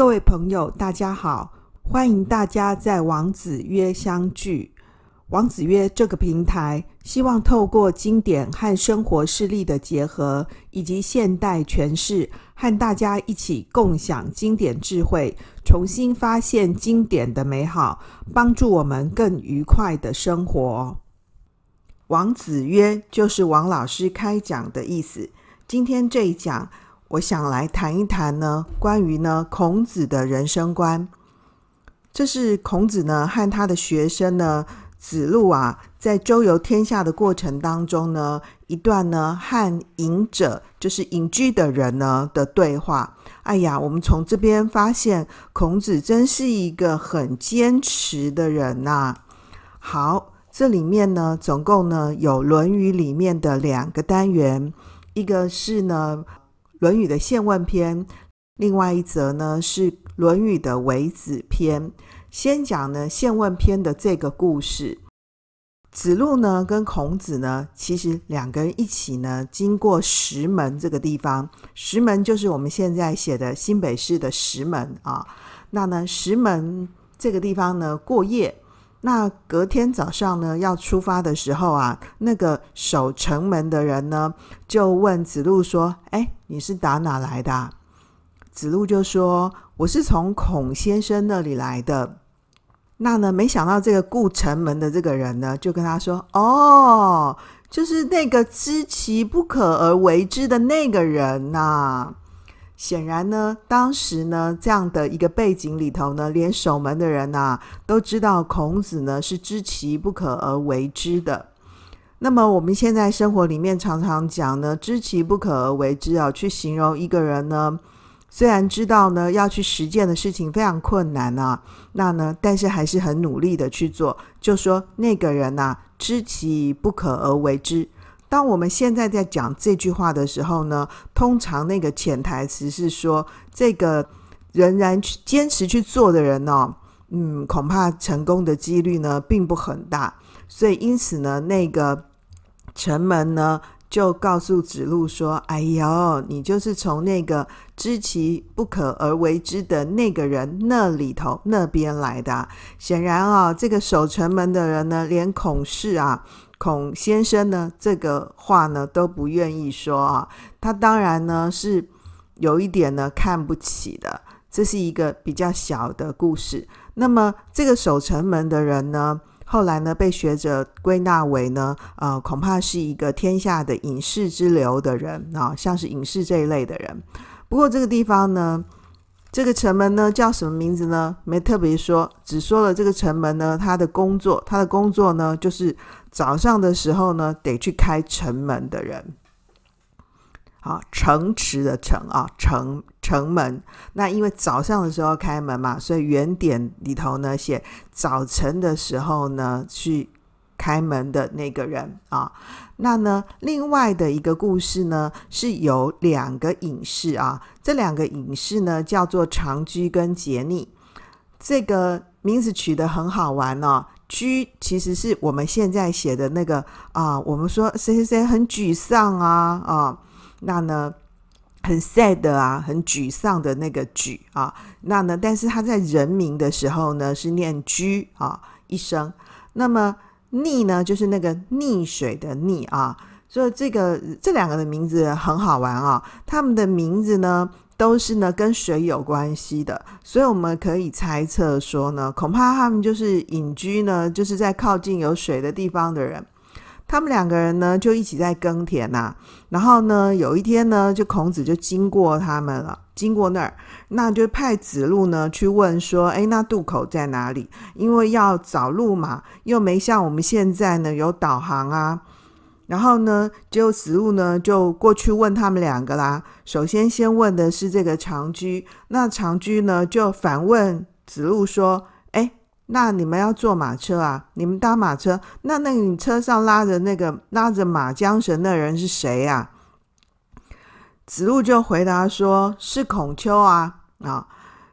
各位朋友，大家好！欢迎大家在王子约相聚。王子约这个平台，希望透过经典和生活事例的结合，以及现代诠释，和大家一起共享经典智慧，重新发现经典的美好，帮助我们更愉快的生活。王子约就是王老师开讲的意思。今天这一讲。我想来谈一谈呢，关于呢孔子的人生观。这是孔子呢和他的学生呢子路啊，在周游天下的过程当中呢，一段呢和隐者，就是隐居的人呢的对话。哎呀，我们从这边发现，孔子真是一个很坚持的人呐。好，这里面呢，总共呢有《论语》里面的两个单元，一个是呢。《论语》的《宪问篇》，另外一则呢是《论语》的《为子篇》。先讲呢《宪问篇》的这个故事，子路呢跟孔子呢，其实两个人一起呢经过石门这个地方，石门就是我们现在写的新北市的石门啊。那呢石门这个地方呢过夜。那隔天早上呢，要出发的时候啊，那个守城门的人呢，就问子路说：“哎，你是打哪来的？”子路就说：“我是从孔先生那里来的。”那呢，没想到这个顾城门的这个人呢，就跟他说：“哦，就是那个知其不可而为之的那个人呐。”显然呢，当时呢，这样的一个背景里头呢，连守门的人呐，都知道孔子呢是知其不可而为之的。那么我们现在生活里面常常讲呢，知其不可而为之啊，去形容一个人呢，虽然知道呢要去实践的事情非常困难啊，那呢，但是还是很努力的去做，就说那个人呐，知其不可而为之。当我们现在在讲这句话的时候呢，通常那个潜台词是说，这个仍然去坚持去做的人呢，嗯，恐怕成功的几率呢，并不很大。所以因此呢，那个城门呢，就告诉子路说：“哎呦，你就是从那个知其不可而为之的那个人那里头那边来的。”显然啊，这个守城门的人呢，连孔氏啊。孔先生呢，这个话呢都不愿意说啊。他当然呢是有一点呢看不起的，这是一个比较小的故事。那么这个守城门的人呢，后来呢被学者归纳为呢，呃，恐怕是一个天下的隐士之流的人啊，像是隐士这一类的人。不过这个地方呢，这个城门呢叫什么名字呢？没特别说，只说了这个城门呢，他的工作，他的工作呢就是。早上的时候呢，得去开城门的人。好，城池的城啊，城城门。那因为早上的时候开门嘛，所以原点里头呢写早晨的时候呢，去开门的那个人啊。那呢，另外的一个故事呢，是有两个隐士啊。这两个隐士呢，叫做长居跟杰尼。这个名字取得很好玩哦。居其实是我们现在写的那个啊，我们说谁谁谁很沮丧啊啊，那呢很 sad 啊，很沮丧的那个“沮”啊，那呢，但是他在人名的时候呢是念“居”啊一声，那么“溺”呢就是那个溺水的“溺”啊，所以这个这两个的名字很好玩啊，他们的名字呢。都是呢跟水有关系的，所以我们可以猜测说呢，恐怕他们就是隐居呢，就是在靠近有水的地方的人。他们两个人呢就一起在耕田呐，然后呢有一天呢，就孔子就经过他们了，经过那儿，那就派子路呢去问说，哎，那渡口在哪里？因为要找路嘛，又没像我们现在呢有导航啊。然后呢，就子路呢就过去问他们两个啦。首先先问的是这个长居，那长居呢就反问子路说：“哎，那你们要坐马车啊？你们搭马车？那那你车上拉着那个拉着马缰绳的人是谁啊？”子路就回答说：“是孔丘啊。”啊，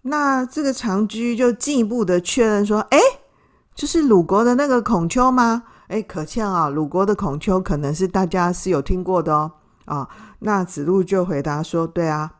那这个长居就进一步的确认说：“哎，就是鲁国的那个孔丘吗？”哎，可见啊，鲁国的孔丘可能是大家是有听过的哦。啊，那子路就回答说：“对啊，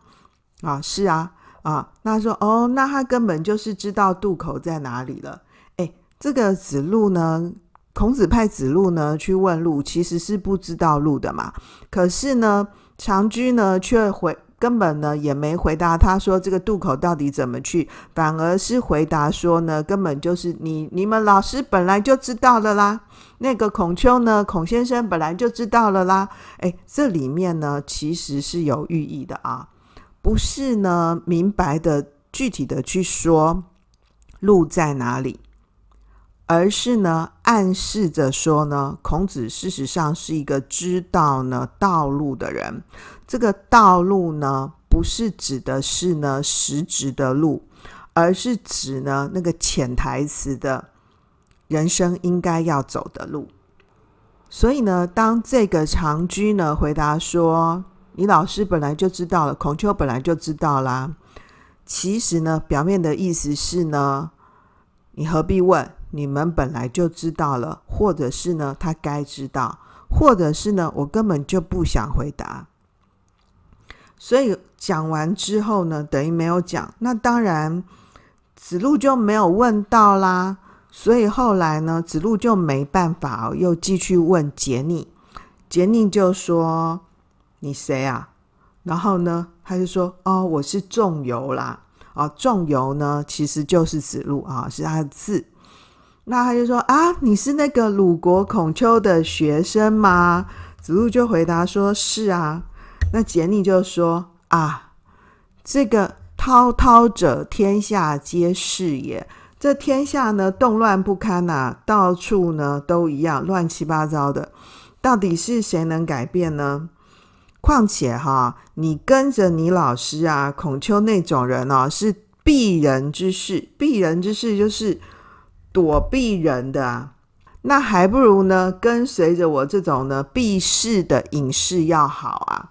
啊是啊，啊那说哦，那他根本就是知道渡口在哪里了。”哎，这个子路呢，孔子派子路呢去问路，其实是不知道路的嘛。可是呢，长居呢却回。根本呢也没回答，他说这个渡口到底怎么去，反而是回答说呢，根本就是你你们老师本来就知道了啦。那个孔丘呢，孔先生本来就知道了啦。哎，这里面呢其实是有寓意的啊，不是呢明白的、具体的去说路在哪里，而是呢暗示着说呢，孔子事实上是一个知道呢道路的人。这个道路呢，不是指的是呢实质的路，而是指呢那个潜台词的人生应该要走的路。所以呢，当这个长居呢回答说：“你老师本来就知道了，孔丘本来就知道啦。”其实呢，表面的意思是呢，你何必问？你们本来就知道了，或者是呢，他该知道，或者是呢，我根本就不想回答。所以讲完之后呢，等于没有讲。那当然，子路就没有问到啦。所以后来呢，子路就没办法又继续问杰尼。杰尼就说：“你谁啊？”然后呢，他就说：“哦，我是仲由啦。”啊，仲由呢，其实就是子路啊，是他的字。那他就说：“啊，你是那个鲁国孔丘的学生吗？”子路就回答说：“是啊。”那杰尼就说：“啊，这个滔滔者天下皆是也，这天下呢动乱不堪呐，到处呢都一样乱七八糟的，到底是谁能改变呢？况且哈，你跟着你老师啊，孔丘那种人哦，是避人之事，避人之事就是躲避人的啊，那还不如呢跟随着我这种呢避世的隐士要好啊。”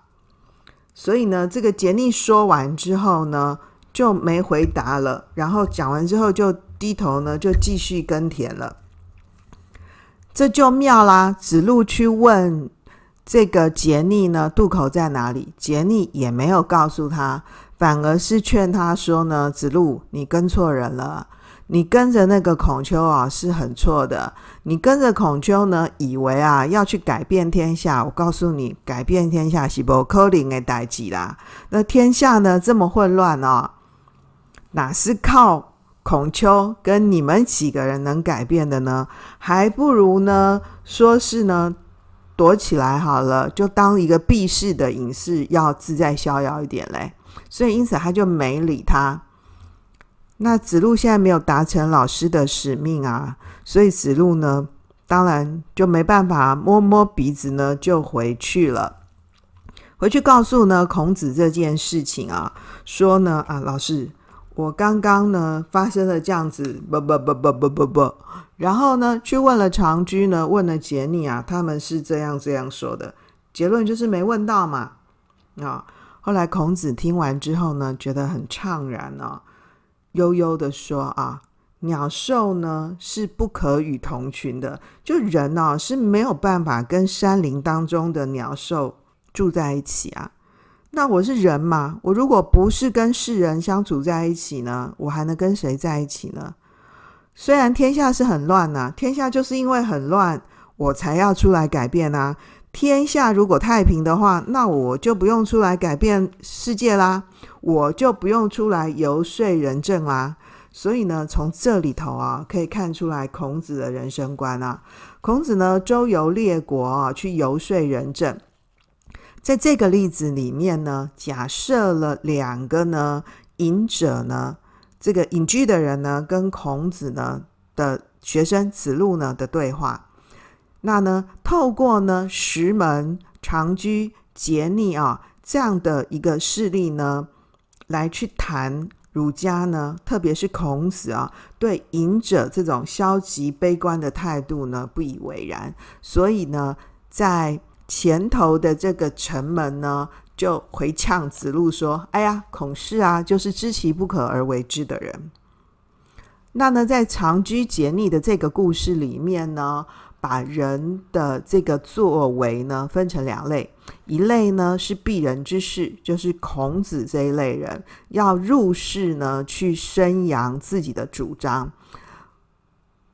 所以呢，这个杰尼说完之后呢，就没回答了。然后讲完之后就低头呢，就继续耕田了。这就妙啦！子路去问这个杰尼呢，渡口在哪里？杰尼也没有告诉他，反而是劝他说呢：“子路，你跟错人了。”你跟着那个孔丘啊，是很错的。你跟着孔丘呢，以为啊要去改变天下，我告诉你，改变天下是不可能的代志啦。那天下呢这么混乱啊，哪是靠孔丘跟你们几个人能改变的呢？还不如呢，说是呢，躲起来好了，就当一个避世的隐士，要自在逍遥一点嘞。所以，因此他就没理他。那子路现在没有达成老师的使命啊，所以子路呢，当然就没办法摸摸鼻子呢，就回去了。回去告诉呢孔子这件事情啊，说呢啊，老师，我刚刚呢发生了这样子，不不不不不不不，然后呢去问了长居呢，问了杰尼啊，他们是这样这样说的，结论就是没问到嘛。啊，后来孔子听完之后呢，觉得很怅然呢。悠悠的说：“啊，鸟兽呢是不可与同群的，就人啊、是没有办法跟山林当中的鸟兽住在一起啊。那我是人嘛，我如果不是跟世人相处在一起呢，我还能跟谁在一起呢？虽然天下是很乱呐，天下就是因为很乱，我才要出来改变啊。”天下如果太平的话，那我就不用出来改变世界啦，我就不用出来游说人政啦。所以呢，从这里头啊，可以看出来孔子的人生观啊。孔子呢，周游列国啊，去游说人政。在这个例子里面呢，假设了两个呢，隐者呢，这个隐居的人呢，跟孔子呢的学生子路呢的对话。那呢？透过呢石门、长居、节逆啊这样的一个事例呢，来去谈儒家呢，特别是孔子啊，对隐者这种消极悲观的态度呢，不以为然。所以呢，在前头的这个城门呢，就回呛子路说：“哎呀，孔氏啊，就是知其不可而为之的人。”那呢，在长居节逆的这个故事里面呢？把人的这个作为呢，分成两类，一类呢是必人之事，就是孔子这一类人，要入世呢去宣扬自己的主张。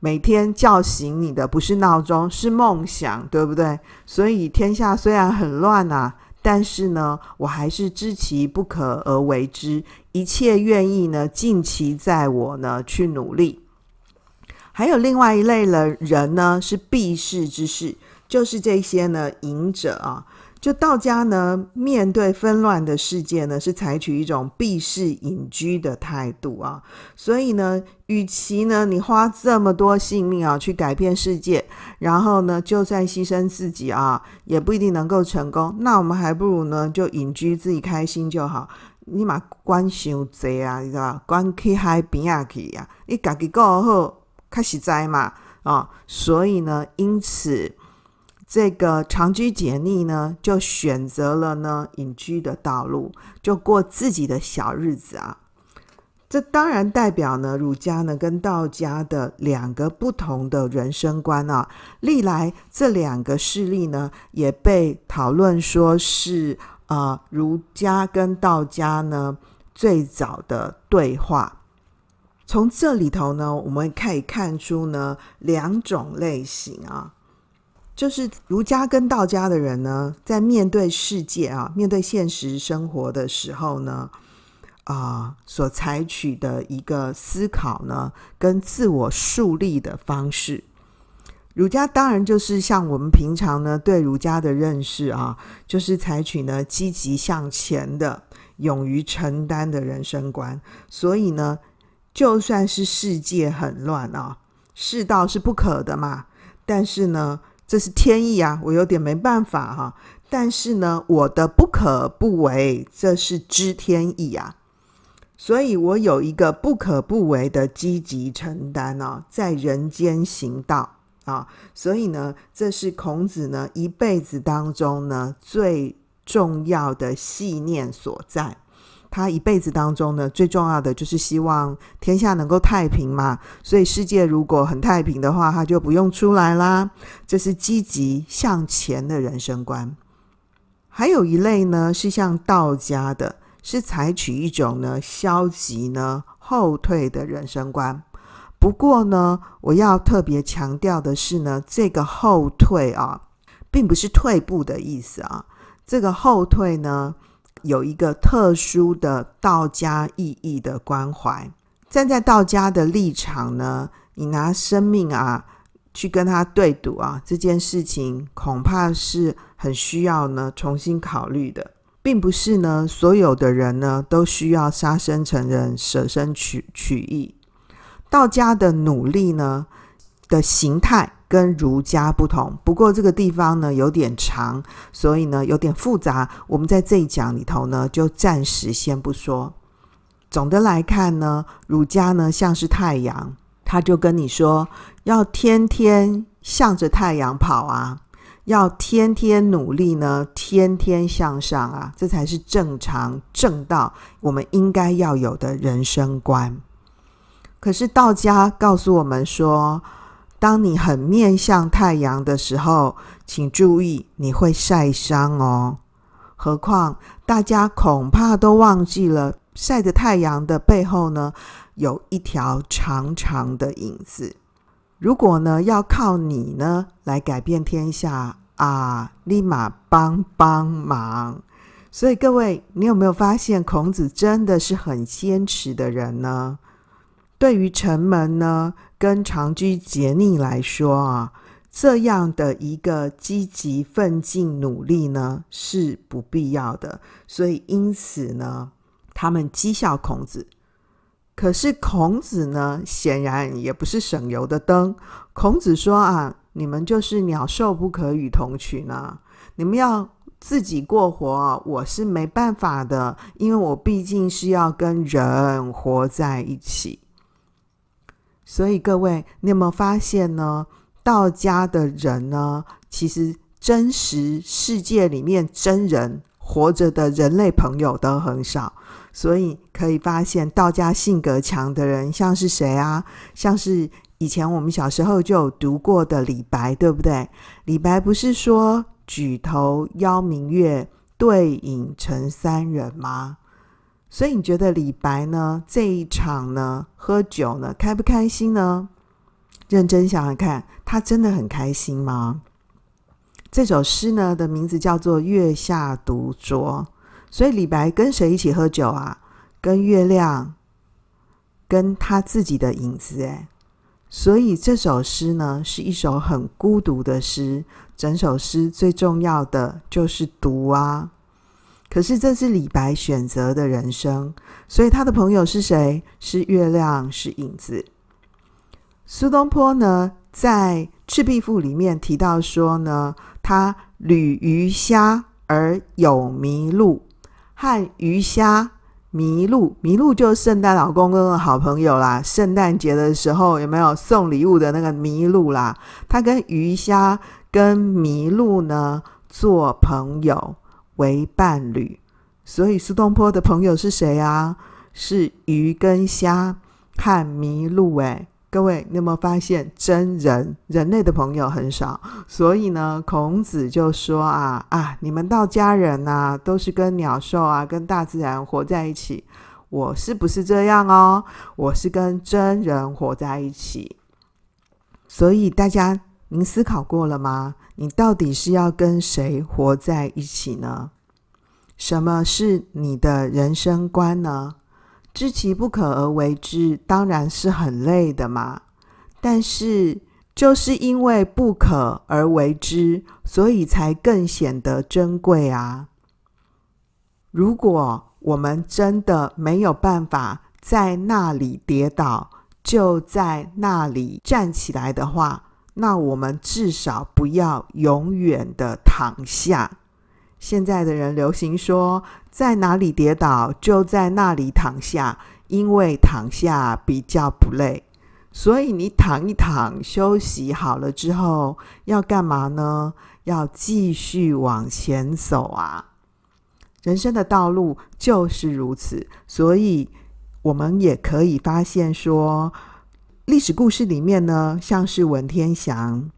每天叫醒你的不是闹钟，是梦想，对不对？所以天下虽然很乱啊，但是呢，我还是知其不可而为之，一切愿意呢尽其在我呢去努力。还有另外一类了人呢，是避世之士，就是这些呢隐者啊。就道家呢，面对纷乱的世界呢，是采取一种避世隐居的态度啊。所以呢，与其呢你花这么多性命啊去改变世界，然后呢就算牺牲自己啊，也不一定能够成功。那我们还不如呢就隐居自己开心就好。你嘛管修济啊，你道吧？管去海边啊去呀，你自己过好。开始灾嘛啊，所以呢，因此这个长居解腻呢，就选择了呢隐居的道路，就过自己的小日子啊。这当然代表呢儒家呢跟道家的两个不同的人生观啊。历来这两个事例呢，也被讨论说是啊儒家跟道家呢最早的对话。从这里头呢，我们可以看出呢，两种类型啊，就是儒家跟道家的人呢，在面对世界啊、面对现实生活的时候呢，啊，所采取的一个思考呢，跟自我树立的方式。儒家当然就是像我们平常呢对儒家的认识啊，就是采取呢积极向前的、勇于承担的人生观，所以呢。就算是世界很乱啊，世道是不可的嘛。但是呢，这是天意啊，我有点没办法哈。但是呢，我的不可不为，这是知天意啊。所以我有一个不可不为的积极承担哦，在人间行道啊。所以呢，这是孔子呢一辈子当中呢最重要的信念所在。他一辈子当中呢，最重要的就是希望天下能够太平嘛。所以世界如果很太平的话，他就不用出来啦。这是积极向前的人生观。还有一类呢，是像道家的，是采取一种呢消极呢后退的人生观。不过呢，我要特别强调的是呢，这个后退啊，并不是退步的意思啊。这个后退呢。有一个特殊的道家意义的关怀，站在道家的立场呢，你拿生命啊去跟他对赌啊，这件事情恐怕是很需要呢重新考虑的，并不是呢所有的人呢都需要杀身成人，舍身取取义。道家的努力呢的形态。跟儒家不同，不过这个地方呢有点长，所以呢有点复杂。我们在这一讲里头呢，就暂时先不说。总的来看呢，儒家呢像是太阳，他就跟你说要天天向着太阳跑啊，要天天努力呢，天天向上啊，这才是正常正道，我们应该要有的人生观。可是道家告诉我们说。当你很面向太阳的时候，请注意你会晒伤哦。何况大家恐怕都忘记了，晒着太阳的背后呢，有一条长长的影子。如果呢，要靠你呢来改变天下啊，立马帮帮忙。所以各位，你有没有发现孔子真的是很坚持的人呢？对于城门呢？跟长居桀逆来说啊，这样的一个积极奋进努力呢是不必要的，所以因此呢，他们讥笑孔子。可是孔子呢，显然也不是省油的灯。孔子说啊：“你们就是鸟兽，不可与同群啊，你们要自己过活，我是没办法的，因为我毕竟是要跟人活在一起。”所以各位，你有没有发现呢？道家的人呢，其实真实世界里面真人活着的人类朋友都很少。所以可以发现，道家性格强的人，像是谁啊？像是以前我们小时候就有读过的李白，对不对？李白不是说“举头邀明月，对影成三人”吗？所以你觉得李白呢这一场呢喝酒呢开不开心呢？认真想想看，他真的很开心吗？这首诗呢的名字叫做《月下独酌》，所以李白跟谁一起喝酒啊？跟月亮，跟他自己的影子哎。所以这首诗呢是一首很孤独的诗，整首诗最重要的就是独啊。可是这是李白选择的人生，所以他的朋友是谁？是月亮，是影子。苏东坡呢，在《赤壁赋》里面提到说呢，他旅鱼虾而有麋鹿，和鱼虾、麋鹿、麋鹿就是圣诞老公公的好朋友啦。圣诞节的时候有没有送礼物的那个麋鹿啦？他跟鱼虾、跟麋鹿呢做朋友。为伴侣，所以苏东坡的朋友是谁啊？是鱼跟虾，看麋鹿。哎，各位，你有没有发现，真人人类的朋友很少？所以呢，孔子就说啊啊，你们道家人呐，都是跟鸟兽啊，跟大自然活在一起。我是不是这样哦？我是跟真人活在一起。所以大家，您思考过了吗？你到底是要跟谁活在一起呢？什么是你的人生观呢？知其不可而为之，当然是很累的嘛。但是就是因为不可而为之，所以才更显得珍贵啊！如果我们真的没有办法在那里跌倒，就在那里站起来的话。那我们至少不要永远的躺下。现在的人流行说，在哪里跌倒就在那里躺下，因为躺下比较不累。所以你躺一躺，休息好了之后要干嘛呢？要继续往前走啊！人生的道路就是如此，所以我们也可以发现说。历史故事里面呢，像是文天祥，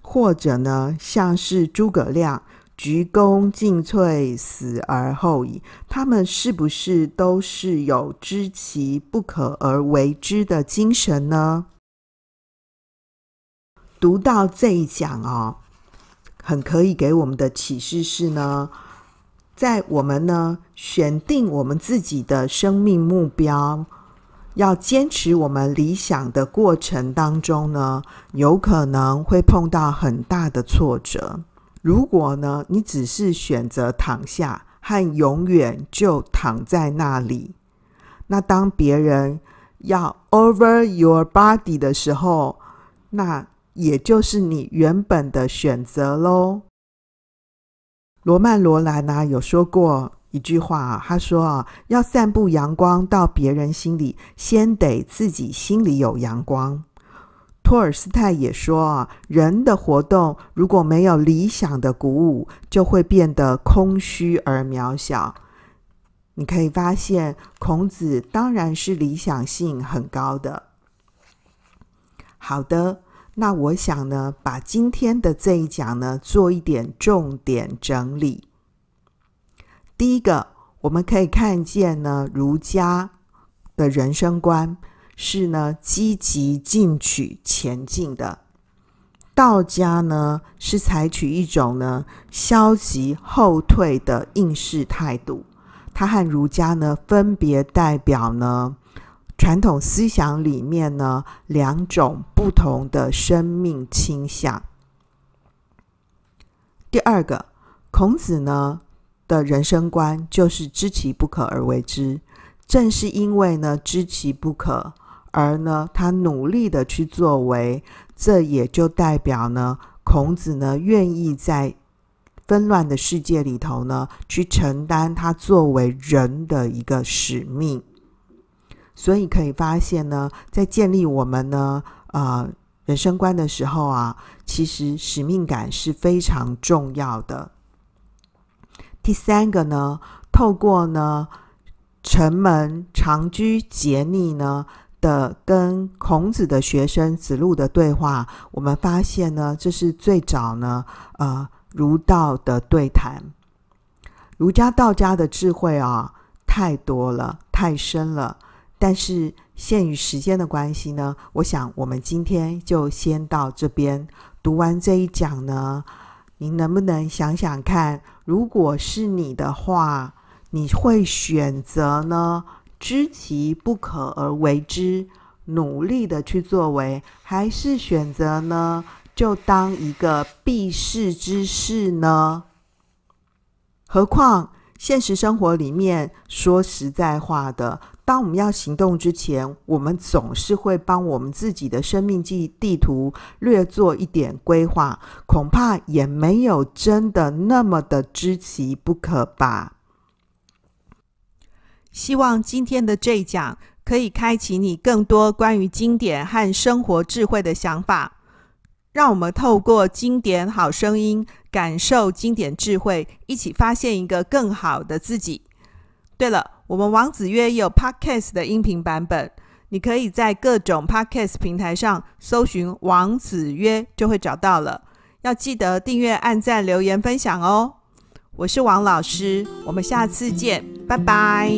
或者呢，像是诸葛亮，鞠躬尽瘁，死而后已，他们是不是都是有知其不可而为之的精神呢？读到这一讲哦，很可以给我们的启示是呢，在我们呢选定我们自己的生命目标。要坚持我们理想的过程当中呢，有可能会碰到很大的挫折。如果呢，你只是选择躺下和永远就躺在那里，那当别人要 over your body 的时候，那也就是你原本的选择喽。罗曼·罗兰呢有说过。一句话啊，他说啊，要散布阳光到别人心里，先得自己心里有阳光。托尔斯泰也说啊，人的活动如果没有理想的鼓舞，就会变得空虚而渺小。你可以发现，孔子当然是理想性很高的。好的，那我想呢，把今天的这一讲呢，做一点重点整理。第一个，我们可以看见呢，儒家的人生观是呢积极进取前进的；道家呢是采取一种呢消极后退的应试态度。它和儒家呢分别代表呢传统思想里面呢两种不同的生命倾向。第二个，孔子呢。的人生观就是知其不可而为之。正是因为呢，知其不可，而呢他努力的去作为，这也就代表呢，孔子呢愿意在纷乱的世界里头呢，去承担他作为人的一个使命。所以可以发现呢，在建立我们呢呃人生观的时候啊，其实使命感是非常重要的。第三个呢，透过呢，城门长居解逆呢的跟孔子的学生子路的对话，我们发现呢，这是最早呢，呃，儒道的对谈，儒家道家的智慧啊，太多了，太深了。但是限于时间的关系呢，我想我们今天就先到这边，读完这一讲呢。你能不能想想看，如果是你的话，你会选择呢？知其不可而为之，努力的去作为，还是选择呢？就当一个避世之事呢？何况。现实生活里面，说实在话的，当我们要行动之前，我们总是会帮我们自己的生命记地图略做一点规划，恐怕也没有真的那么的知其不可吧。希望今天的这一讲可以开启你更多关于经典和生活智慧的想法。让我们透过经典好声音。感受经典智慧，一起发现一个更好的自己。对了，我们王子约有 podcast 的音频版本，你可以在各种 podcast 平台上搜寻“王子约”就会找到了。要记得订阅、按赞、留言、分享哦！我是王老师，我们下次见，拜拜。